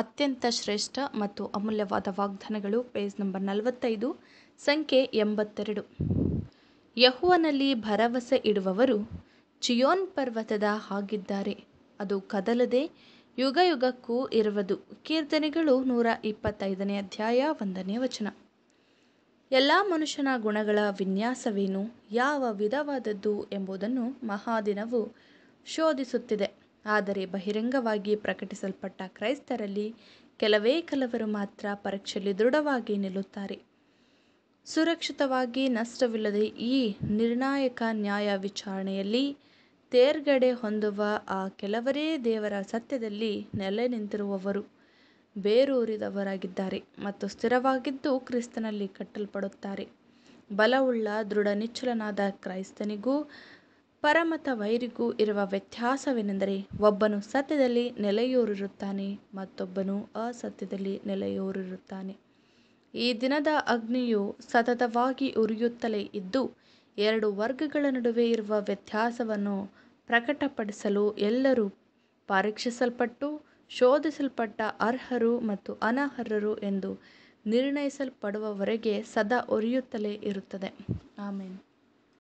ಅತ್ಯಂತ ಶ್ರೇಷ್ಠ ಮತ್ತು ಅಮೂಲ್ಯವಾದ ವಾಗ್ದಾನಗಳು ಪೇಜ್ ನಂಬರ್ ನಲವತ್ತೈದು ಸಂಖ್ಯೆ ಎಂಬತ್ತೆರಡು ಯಹುವನಲ್ಲಿ ಭರವಸೆ ಇಡುವವರು ಚಿಯೋನ್ ಪರ್ವತದ ಹಾಗಿದ್ದಾರೆ ಅದು ಕದಲದೆ ಯುಗ ಯುಗಕ್ಕೂ ಇರುವುದು ಕೀರ್ತನೆಗಳು ನೂರ ಇಪ್ಪತ್ತೈದನೇ ಅಧ್ಯಾಯ ಒಂದನೇ ವಚನ ಎಲ್ಲ ಮನುಷ್ಯನ ಗುಣಗಳ ವಿನ್ಯಾಸವೇನು ಯಾವ ವಿಧವಾದದ್ದು ಎಂಬುದನ್ನು ಮಹಾದಿನವು ಶೋಧಿಸುತ್ತಿದೆ ಆದರೆ ಬಹಿರಂಗವಾಗಿ ಪ್ರಕಟಿಸಲ್ಪಟ್ಟ ಕ್ರೈಸ್ತರಲ್ಲಿ ಕೆಲವೇ ಕೆಲವರು ಮಾತ್ರ ಪರೀಕ್ಷೆಯಲ್ಲಿ ದೃಢವಾಗಿ ನಿಲ್ಲುತ್ತಾರೆ ಸುರಕ್ಷಿತವಾಗಿ ನಷ್ಟವಿಲ್ಲದೆ ಈ ನಿರ್ಣಾಯಕ ನ್ಯಾಯ ವಿಚಾರಣೆಯಲ್ಲಿ ತೇರ್ಗಡೆ ಹೊಂದುವ ಆ ಕೆಲವರೇ ದೇವರ ಸತ್ಯದಲ್ಲಿ ನೆಲೆ ನಿಂತಿರುವವರು ಬೇರೂರಿದವರಾಗಿದ್ದಾರೆ ಮತ್ತು ಸ್ಥಿರವಾಗಿದ್ದು ಕ್ರಿಸ್ತನಲ್ಲಿ ಕಟ್ಟಲ್ಪಡುತ್ತಾರೆ ಬಲವುಳ್ಳ ನಿಚ್ಚಲನಾದ ಕ್ರೈಸ್ತನಿಗೂ ಪರಮತ ವೈರಿಗೂ ಇರುವ ವ್ಯತ್ಯಾಸವೇನೆಂದರೆ ಒಬ್ಬನು ಸತ್ಯದಲ್ಲಿ ನೆಲೆಯೂರಿರುತ್ತಾನೆ ಮತ್ತೊಬ್ಬನು ಅಸತ್ಯದಲ್ಲಿ ನೆಲೆಯೂರಿರುತ್ತಾನೆ ಈ ದಿನದ ಅಗ್ನಿಯು ಸತತವಾಗಿ ಉರಿಯುತ್ತಲೇ ಇದ್ದು ಎರಡು ವರ್ಗಗಳ ನಡುವೆ ಇರುವ ವ್ಯತ್ಯಾಸವನ್ನು ಪ್ರಕಟಪಡಿಸಲು ಎಲ್ಲರೂ ಪರೀಕ್ಷಿಸಲ್ಪಟ್ಟು ಶೋಧಿಸಲ್ಪಟ್ಟ ಅರ್ಹರು ಮತ್ತು ಅನರ್ಹರು ಎಂದು ನಿರ್ಣಯಿಸಲ್ಪಡುವವರೆಗೆ ಸದಾ ಉರಿಯುತ್ತಲೇ ಇರುತ್ತದೆ ಆಮೇಲೆ